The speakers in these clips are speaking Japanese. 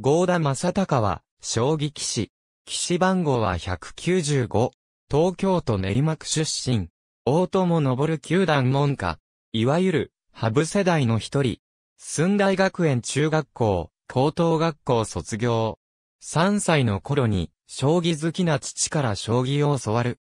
合田正隆は、将棋騎士。騎士番号は195。東京都練馬区出身。大友昇九段門下。いわゆる、ハブ世代の一人。寸大学園中学校、高等学校卒業。3歳の頃に、将棋好きな父から将棋を教わる。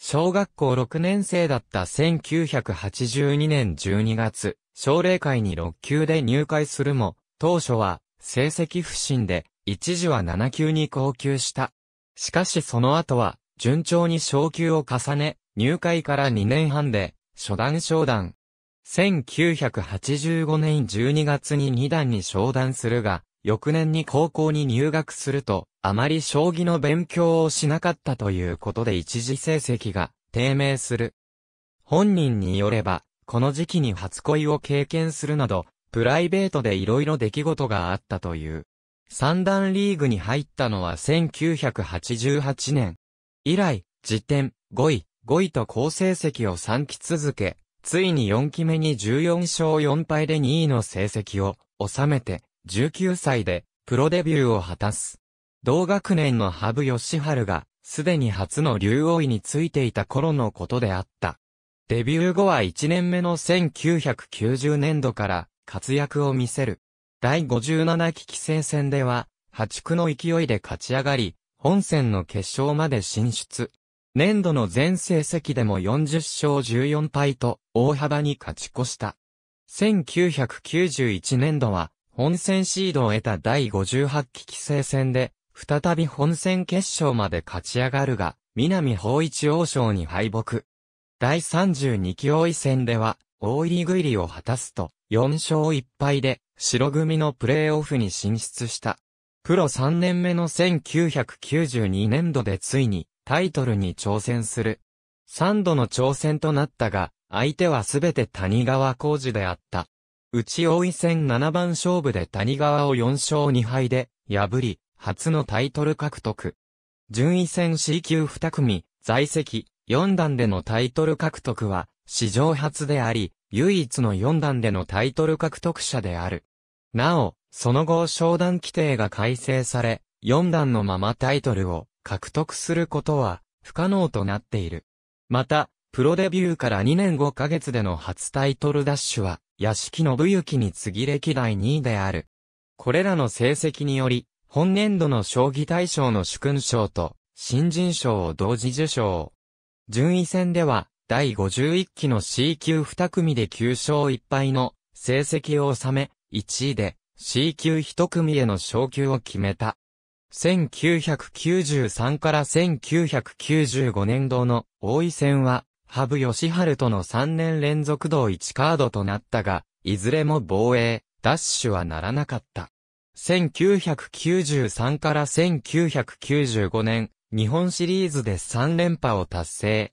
小学校6年生だった1982年12月、奨励会に6級で入会するも、当初は、成績不振で、一時は7級に降級した。しかしその後は、順調に昇級を重ね、入会から2年半で、初段昇段。1985年12月に2段に昇段するが、翌年に高校に入学すると、あまり将棋の勉強をしなかったということで一時成績が低迷する。本人によれば、この時期に初恋を経験するなど、プライベートで色々出来事があったという。三段リーグに入ったのは1988年。以来、時点、5位、5位と好成績を3期続け、ついに4期目に14勝4敗で2位の成績を収めて、19歳でプロデビューを果たす。同学年の羽生義ルが、すでに初の竜王位についていた頃のことであった。デビュー後は1年目の1990年度から、活躍を見せる。第57期規制戦では、破竹の勢いで勝ち上がり、本戦の決勝まで進出。年度の全成績でも40勝14敗と大幅に勝ち越した。1991年度は本戦シードを得た第58期規制戦で再び本戦決勝まで勝ち上がるが南法一王将に敗北。第32期王位戦では大入り食いりを果たすと4勝1敗で白組のプレーオフに進出した。プロ3年目の1992年度でついにタイトルに挑戦する。3度の挑戦となったが、相手はすべて谷川浩二であった。内大井戦7番勝負で谷川を4勝2敗で破り、初のタイトル獲得。順位戦 C 級2組、在籍、4段でのタイトル獲得は、史上初であり、唯一の4段でのタイトル獲得者である。なお、その後商談規定が改正され、4段のままタイトルを獲得することは不可能となっている。また、プロデビューから2年5ヶ月での初タイトルダッシュは、屋敷信之に次歴代2位である。これらの成績により、本年度の将棋大賞の主勲賞と、新人賞を同時受賞。順位戦では、第51期の C 級2組で9勝1敗の成績を収め、1位で C 級1組への昇級を決めた。1993から1995年度の大井戦は、羽生義ルとの3年連続同1カードとなったが、いずれも防衛、ダッシュはならなかった。1993から1995年、日本シリーズで3連覇を達成。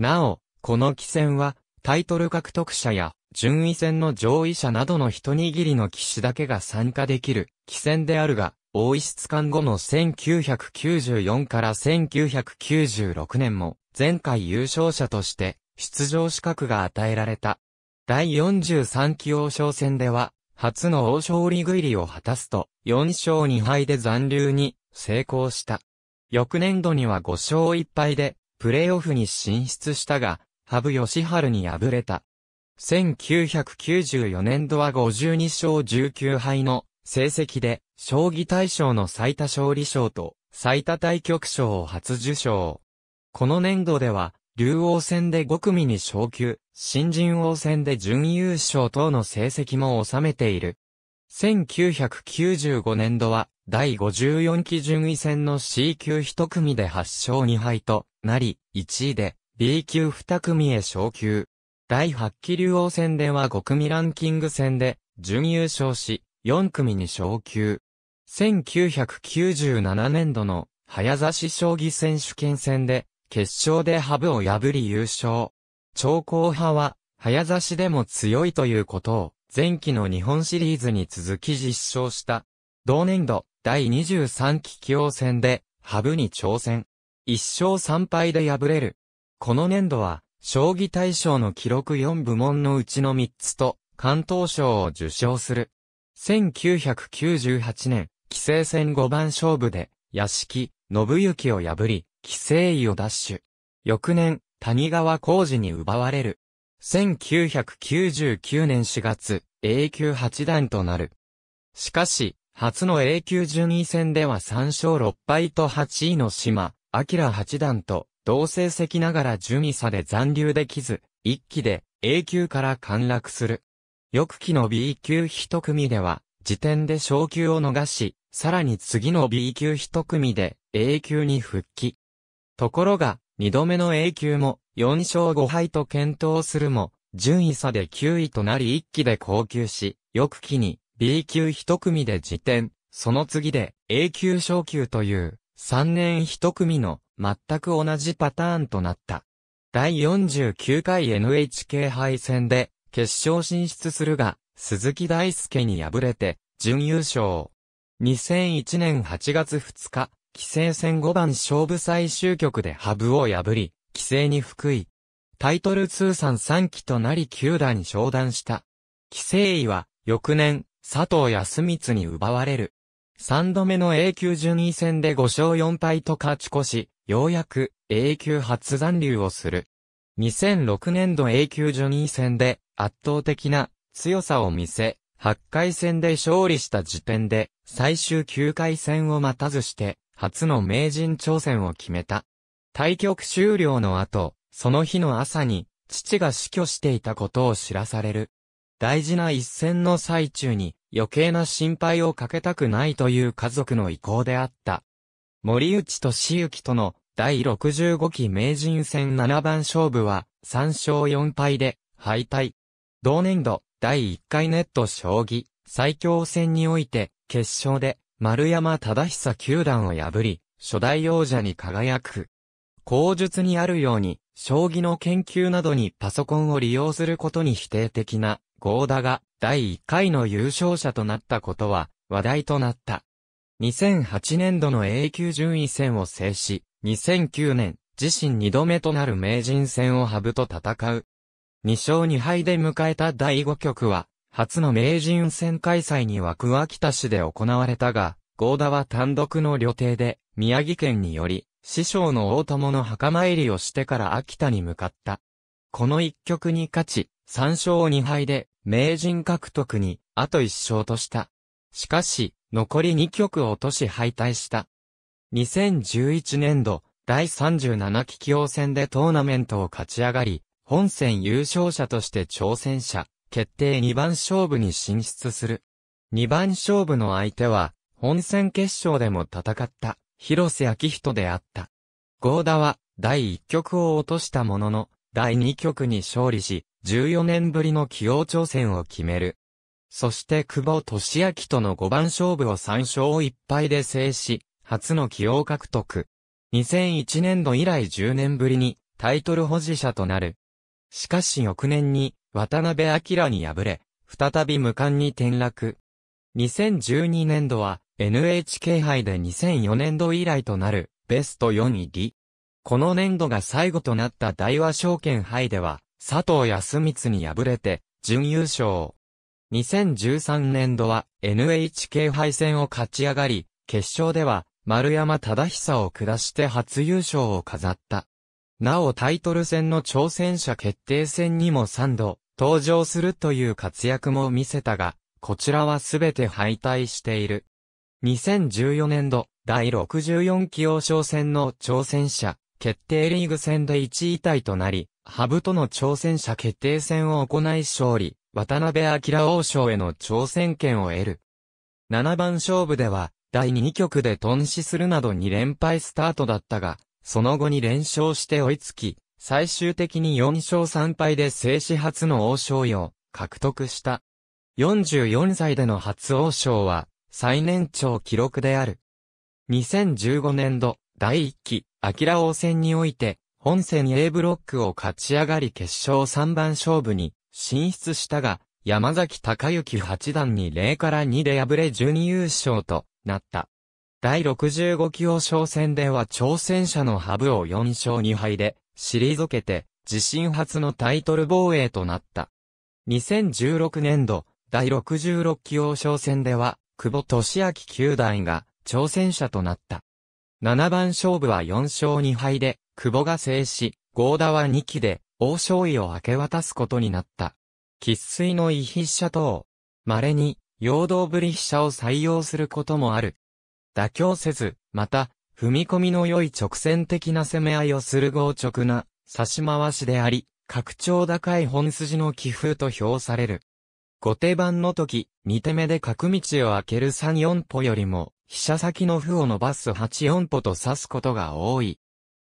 なお、この棋戦は、タイトル獲得者や、順位戦の上位者などの一握りの騎士だけが参加できる、棋戦であるが、大石室間後の1994から1996年も、前回優勝者として、出場資格が与えられた。第43期王将戦では、初の王将リグ入りを果たすと、4勝2敗で残留に成功した。翌年度には5勝1敗で、プレーオフに進出したが、羽生ハルに敗れた。1994年度は52勝19敗の成績で、将棋大賞の最多勝利賞と最多対局賞を初受賞。この年度では、竜王戦で5組に昇級、新人王戦で準優勝等の成績も収めている。1995年度は、第54期順位戦の C 級1組で8勝2敗と、なり、1位で B 級2組へ昇級。第8期竜王戦では5組ランキング戦で準優勝し、4組に昇級。1997年度の早指し将棋選手権戦で決勝でハブを破り優勝。超高派は早指しでも強いということを前期の日本シリーズに続き実証した。同年度第23期棋王戦でハブに挑戦。1勝3敗で敗れる。この年度は、将棋大賞の記録4部門のうちの3つと、関東賞を受賞する。1998年、棋聖戦5番勝負で、屋敷、信行を破り、棋聖位を奪取。翌年、谷川浩二に奪われる。1999年4月、A 級八段となる。しかし、初の A 級順位戦では3勝6敗と8位の島、明八段と同成績ながら順位差で残留できず、一期で A 級から陥落する。翌期の B 級一組では、時点で昇級を逃し、さらに次の B 級一組で A 級に復帰。ところが、二度目の A 級も4勝5敗と検討するも、順位差で9位となり一期で降級し、翌期に B 級一組で時点、その次で A 級昇級という3年1組の全く同じパターンとなった。第49回 NHK 杯戦で決勝進出するが、鈴木大輔に敗れて準優勝。2001年8月2日、棋聖戦5番勝負最終局でハブを破り、棋聖に福井。タイトル通算3期となり9団に昇段した。棋聖位は、翌年、佐藤康光に奪われる。3度目の A 級順位戦で5勝4敗と勝ち越し、ようやく A 級初残留をする。2006年度 A 級順位戦で圧倒的な強さを見せ、8回戦で勝利した時点で最終9回戦を待たずして初の名人挑戦を決めた。対局終了の後、その日の朝に父が死去していたことを知らされる。大事な一戦の最中に余計な心配をかけたくないという家族の意向であった。森内俊之との第65期名人戦七番勝負は3勝4敗で敗退。同年度第1回ネット将棋最強戦において決勝で丸山忠久球団を破り初代王者に輝く。口述にあるように将棋の研究などにパソコンを利用することに否定的な合田が第1回の優勝者となったことは話題となった。2008年度の A 級順位戦を制し、2009年、自身2度目となる名人戦をハブと戦う。2勝2敗で迎えた第5局は、初の名人戦開催に枠秋田市で行われたが、合田は単独の旅程で、宮城県により、師匠の大友の墓参りをしてから秋田に向かった。この一局に勝ち、3勝2敗で、名人獲得に、あと一勝とした。しかし、残り2局を落とし敗退した。2011年度、第37期棋王戦でトーナメントを勝ち上がり、本戦優勝者として挑戦者、決定2番勝負に進出する。2番勝負の相手は、本戦決勝でも戦った、広瀬明人であった。ゴーダは、第1局を落としたものの、第2局に勝利し、14年ぶりの起用挑戦を決める。そして久保俊明との5番勝負を3勝1敗で制し、初の起用獲得。2001年度以来10年ぶりにタイトル保持者となる。しかし翌年に渡辺明に敗れ、再び無冠に転落。2012年度は NHK 杯で2004年度以来となるベスト4入り。この年度が最後となった大和証券杯では佐藤康光に敗れて、準優勝。2013年度は NHK 敗戦を勝ち上がり、決勝では丸山忠久を下して初優勝を飾った。なおタイトル戦の挑戦者決定戦にも3度登場するという活躍も見せたが、こちらはすべて敗退している。2014年度第64期王将戦の挑戦者決定リーグ戦で1位タイとなり、ハブとの挑戦者決定戦を行い勝利、渡辺明王将への挑戦権を得る。七番勝負では、第2局で頓死するなど2連敗スタートだったが、その後に連勝して追いつき、最終的に4勝3敗で正史初の王将位を獲得した。44歳での初王将は最年長記録である。2015年度第1期、明王戦において本戦 A ブロックを勝ち上がり決勝3番勝負に進出したが、山崎隆之八段に0から2で敗れ準優勝となった。第65期王将戦では挑戦者のハブを4勝2敗で、退けて、自身初のタイトル防衛となった。2016年度、第66期王将戦では、久保俊明九段が挑戦者となった。7番勝負は4勝2敗で、久保が制し、合田は2期で、王将位を明け渡すことになった。喫水の異筆者等、稀に、陽動ぶり飛車を採用することもある。妥協せず、また、踏み込みの良い直線的な攻め合いをする強直な差し回しであり、拡張高い本筋の寄付と評される。後手番の時、二手目で角道を開ける三四歩よりも、飛車先の歩を伸ばす八四歩と指すことが多い。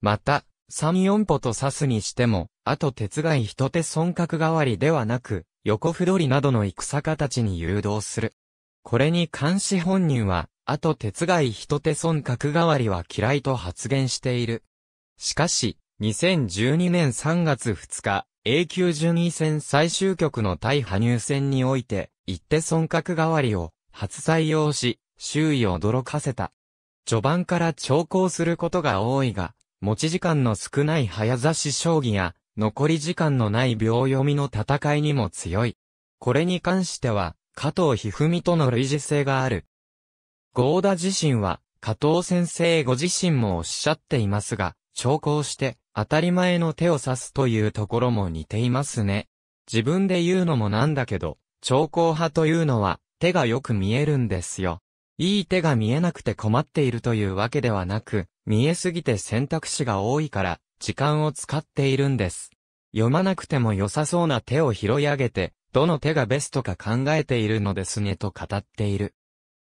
また、三四歩と指すにしても、あと鉄外一手損角代わりではなく、横歩取りなどの戦形に誘導する。これに監視本人は、あと鉄外一手損角代わりは嫌いと発言している。しかし、2012年3月2日、A 級順位戦最終局の対羽入戦において、一手損角代わりを初採用し、周囲を驚かせた。序盤から長考することが多いが、持ち時間の少ない早指し将棋や、残り時間のない秒読みの戦いにも強い。これに関しては、加藤一二三との類似性がある。合田自身は、加藤先生ご自身もおっしゃっていますが、調考して当たり前の手を指すというところも似ていますね。自分で言うのもなんだけど、長考派というのは手がよく見えるんですよ。いい手が見えなくて困っているというわけではなく、見えすぎて選択肢が多いから、時間を使っているんです。読まなくても良さそうな手を拾い上げて、どの手がベストか考えているのですねと語っている。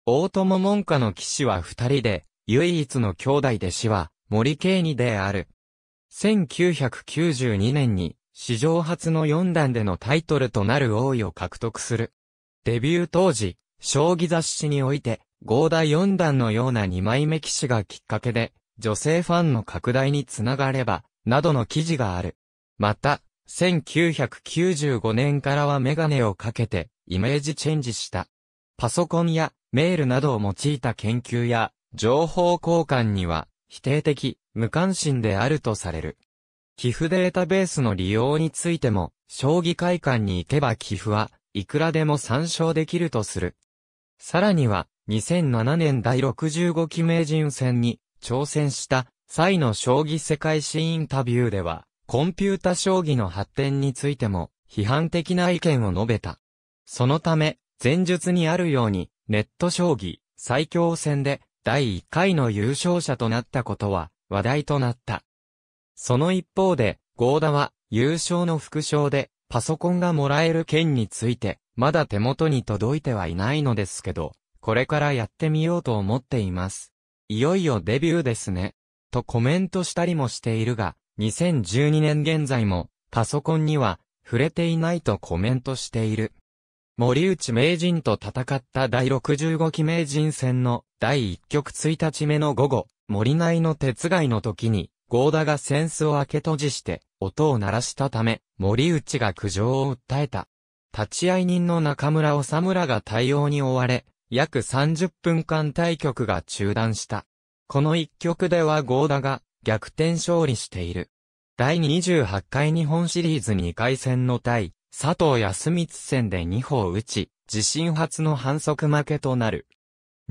大友門下の騎士は二人で、唯一の兄弟弟子は森慶二である。1992年に史上初の四段でのタイトルとなる王位を獲得する。デビュー当時、将棋雑誌において、合大四段のような二枚目騎士がきっかけで、女性ファンの拡大につながれば、などの記事がある。また、1995年からはメガネをかけて、イメージチェンジした。パソコンやメールなどを用いた研究や情報交換には否定的、無関心であるとされる。寄付データベースの利用についても、将棋会館に行けば寄付はいくらでも参照できるとする。さらには、2007年第65期名人戦に挑戦した際の将棋世界史インタビューでは、コンピュータ将棋の発展についても批判的な意見を述べた。そのため、前述にあるように、ネット将棋最強戦で第1回の優勝者となったことは話題となった。その一方で、ゴーダは優勝の副賞でパソコンがもらえる件について、まだ手元に届いてはいないのですけど、これからやってみようと思っています。いよいよデビューですね。とコメントしたりもしているが、2012年現在も、パソコンには、触れていないとコメントしている。森内名人と戦った第65期名人戦の第1局1日目の午後、森内の鉄外の時に、合田が扇子を開け閉じして、音を鳴らしたため、森内が苦情を訴えた。立会人の中村むらが対応に追われ、約30分間対局が中断した。この一局では合田が逆転勝利している。第28回日本シリーズ2回戦の対、佐藤康光戦で2歩打ち、自身初の反則負けとなる。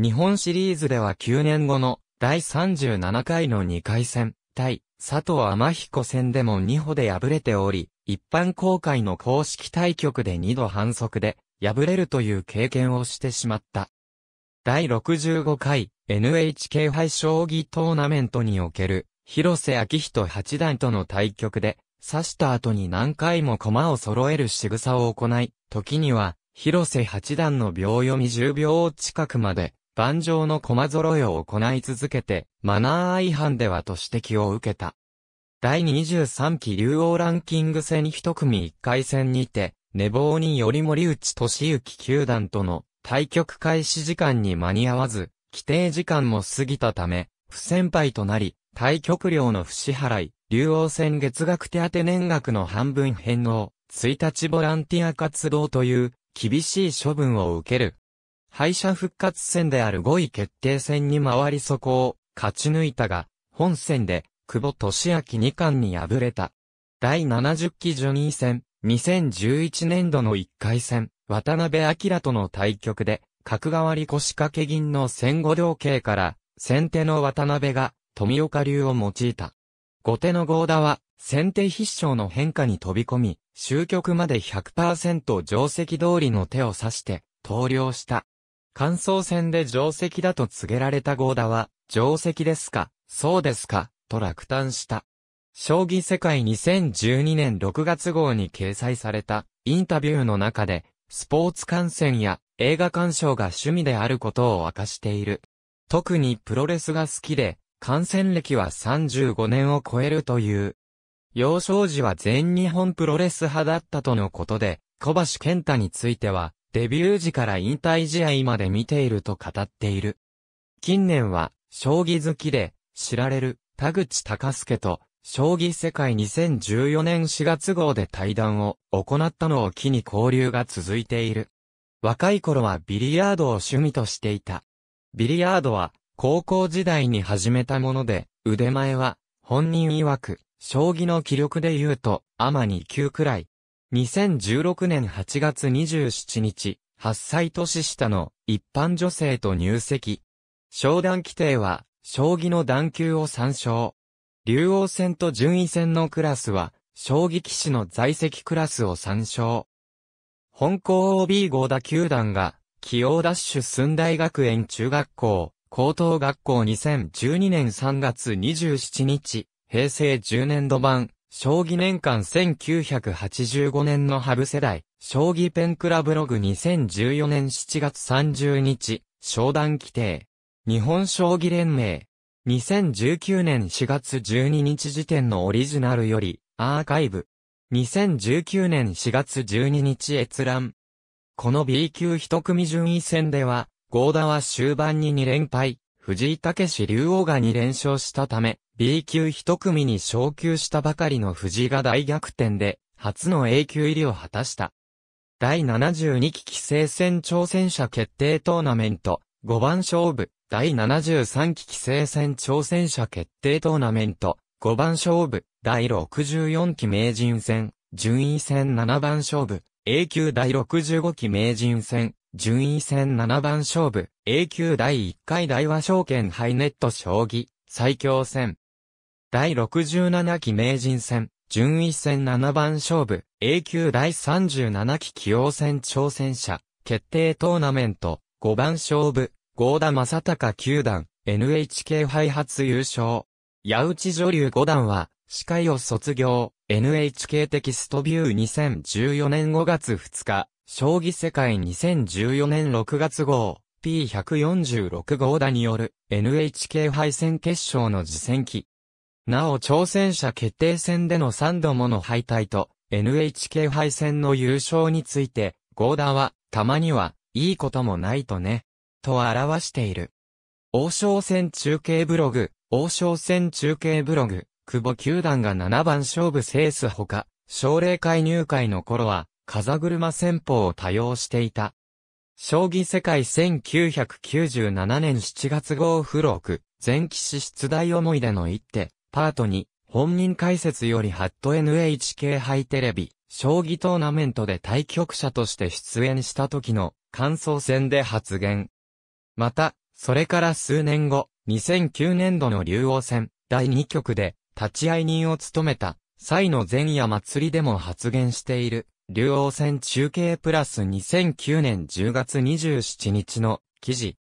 日本シリーズでは9年後の第37回の2回戦、対、佐藤天彦戦でも2歩で敗れており、一般公開の公式対局で2度反則で、敗れるという経験をしてしまった。第65回 NHK 杯将棋トーナメントにおける広瀬昭人八段との対局で、指した後に何回も駒を揃える仕草を行い、時には、広瀬八段の秒読み10秒近くまで、盤上の駒揃えを行い続けて、マナー違反ではと指摘を受けた。第23期竜王ランキング戦一組1回戦にて、寝坊により森内俊之球団との対局開始時間に間に合わず、規定時間も過ぎたため、不先輩となり、対局料の不支払い、竜王戦月額手当年額の半分返納、1日ボランティア活動という厳しい処分を受ける。敗者復活戦である5位決定戦に回りそこを勝ち抜いたが、本戦で久保利明二冠に敗れた。第70期ジョニー戦、2011年度の1回戦、渡辺明との対局で、角換わり腰掛け銀の戦後同型から、先手の渡辺が、富岡流を用いた。後手の合田は、先手必勝の変化に飛び込み、終局まで100%定石通りの手を指して、投了した。感想戦で定石だと告げられた合田は、定石ですか、そうですか、と落胆した。将棋世界2012年6月号に掲載されたインタビューの中で、スポーツ観戦や映画鑑賞が趣味であることを明かしている。特にプロレスが好きで、観戦歴は35年を超えるという。幼少時は全日本プロレス派だったとのことで、小橋健太については、デビュー時から引退試合まで見ていると語っている。近年は、将棋好きで、知られる、田口隆介と、将棋世界2014年4月号で対談を行ったのを機に交流が続いている。若い頃はビリヤードを趣味としていた。ビリヤードは高校時代に始めたもので、腕前は本人曰く、将棋の気力で言うと、アマ2級くらい。2016年8月27日、8歳年下の一般女性と入籍。商談規定は、将棋の段級を参照。竜王戦と順位戦のクラスは、将棋騎士の在籍クラスを参照。本校 OB 合田球団が、起用ダッシュ寸大学園中学校、高等学校2012年3月27日、平成10年度版、将棋年間1985年のハブ世代、将棋ペンクラブログ2014年7月30日、商談規定。日本将棋連盟、2019年4月12日時点のオリジナルより、アーカイブ。2019年4月12日閲覧。この B 級一組順位戦では、合田は終盤に2連敗、藤井武竜王が2連勝したため、B 級一組に昇級したばかりの藤井が大逆転で、初の A 級入りを果たした。第72期規制戦挑戦者決定トーナメント、5番勝負。第73期規制戦挑戦者決定トーナメント、5番勝負、第64期名人戦、順位戦7番勝負、A 級第65期名人戦、順位戦7番勝負、A 級第1回大和証券ハイネット将棋、最強戦。第67期名人戦、順位戦7番勝負、A 級第37期起用戦挑戦者、決定トーナメント、5番勝負、合田正隆九段、NHK 杯初優勝。矢内女流五段は、司会を卒業、NHK テキストビュー2014年5月2日、将棋世界2014年6月号、P146 号田による NHK 杯戦決勝の次戦期。なお挑戦者決定戦での3度もの敗退と NHK 杯戦の優勝について、ゴーダは、たまには、いいこともないとね。と表している。王将戦中継ブログ、王将戦中継ブログ、久保球団が7番勝負制すほか、奨励会入会の頃は、風車戦法を多用していた。将棋世界1997年7月号付録、全騎士出題思い出の一手、パート2、本人解説よりハット NHK 杯テレビ、将棋トーナメントで対局者として出演した時の感想戦で発言。また、それから数年後、2009年度の竜王戦第2局で立会人を務めた際の前夜祭りでも発言している竜王戦中継プラス2009年10月27日の記事。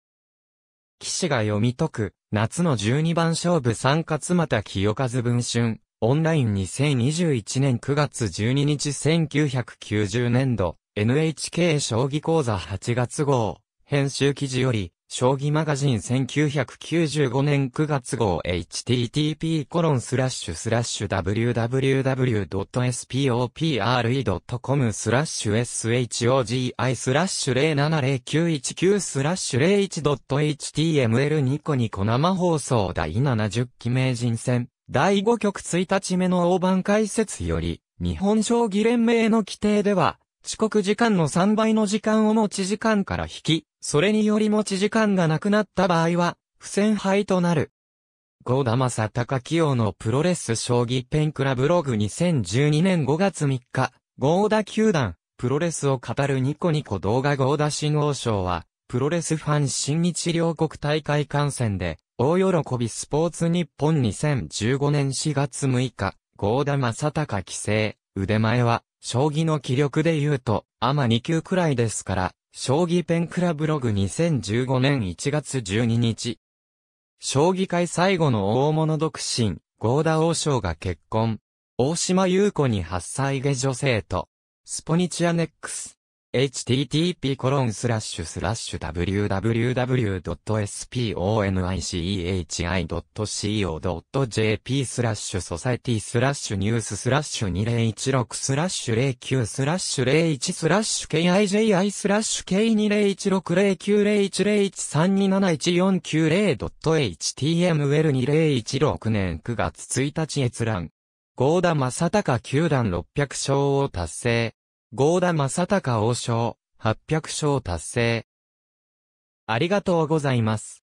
騎士が読み解く夏の12番勝負三勝また清和文春オンライン2021年9月12日1990年度 NHK 将棋講座8月号編集記事より将棋マガジン1995年9月号 http コロンスラッシュスラッシュ www.spopre.com スラッシュ shogi スラッシュ070919スラッシュ 01.html ニコニコ生放送第70期名人戦第5局1日目の大盤解説より日本将棋連盟の規定では遅刻時間の3倍の時間を持ち時間から引きそれにより持ち時間がなくなった場合は、不戦敗となる。ゴーダマサタカのプロレス将棋ペンクラブログ2012年5月3日、ゴーダ球団、プロレスを語るニコニコ動画ゴーダ新王賞は、プロレスファン新日両国大会観戦で、大喜びスポーツ日本2015年4月6日、ゴーダ正隆規制、腕前は、将棋の気力で言うと、アマ2級くらいですから、将棋ペンクラブログ2015年1月12日。将棋界最後の大物独身、ゴーダ王将が結婚。大島優子に8歳下女性と、スポニチアネックス。http://www.sponichi.co.jp s o c i e t y n e w s 2016スラ0シ09ス01 KIJI スラッ6 K2016090113271490.html2016 年9月1日閲覧。郷田正隆球団600勝を達成。合田正隆王将、800勝達成。ありがとうございます。